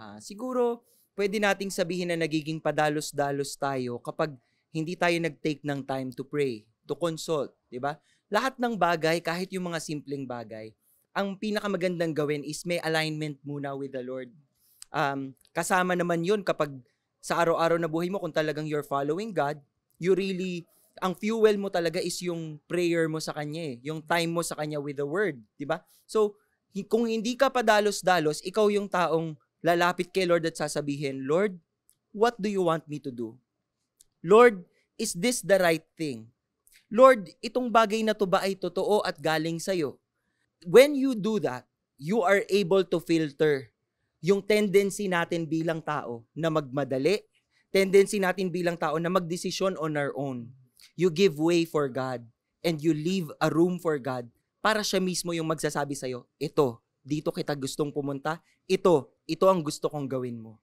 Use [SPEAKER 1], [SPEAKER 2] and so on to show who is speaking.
[SPEAKER 1] Uh, siguro, pwede nating sabihin na nagiging padalos-dalos tayo kapag hindi tayo nag-take ng time to pray, to consult, di ba? Lahat ng bagay, kahit yung mga simpleng bagay, ang pinakamagandang gawin is may alignment muna with the Lord. Um, kasama naman yun kapag sa araw-araw na buhay mo, kung talagang you're following God, you really, ang fuel mo talaga is yung prayer mo sa Kanya eh, yung time mo sa Kanya with the Word, di ba? So, kung hindi ka padalos-dalos, ikaw yung taong lalapit kay Lord at sasabihin, Lord, what do you want me to do? Lord, is this the right thing? Lord, itong bagay na to ba ay totoo at galing sa iyo? When you do that, you are able to filter yung tendency natin bilang tao na magmadali, tendency natin bilang tao na magdesisyon on our own. You give way for God and you leave a room for God para siya mismo yung magsasabi sa iyo, ito, dito kita gustong pumunta, ito, ito ang gusto kong gawin mo.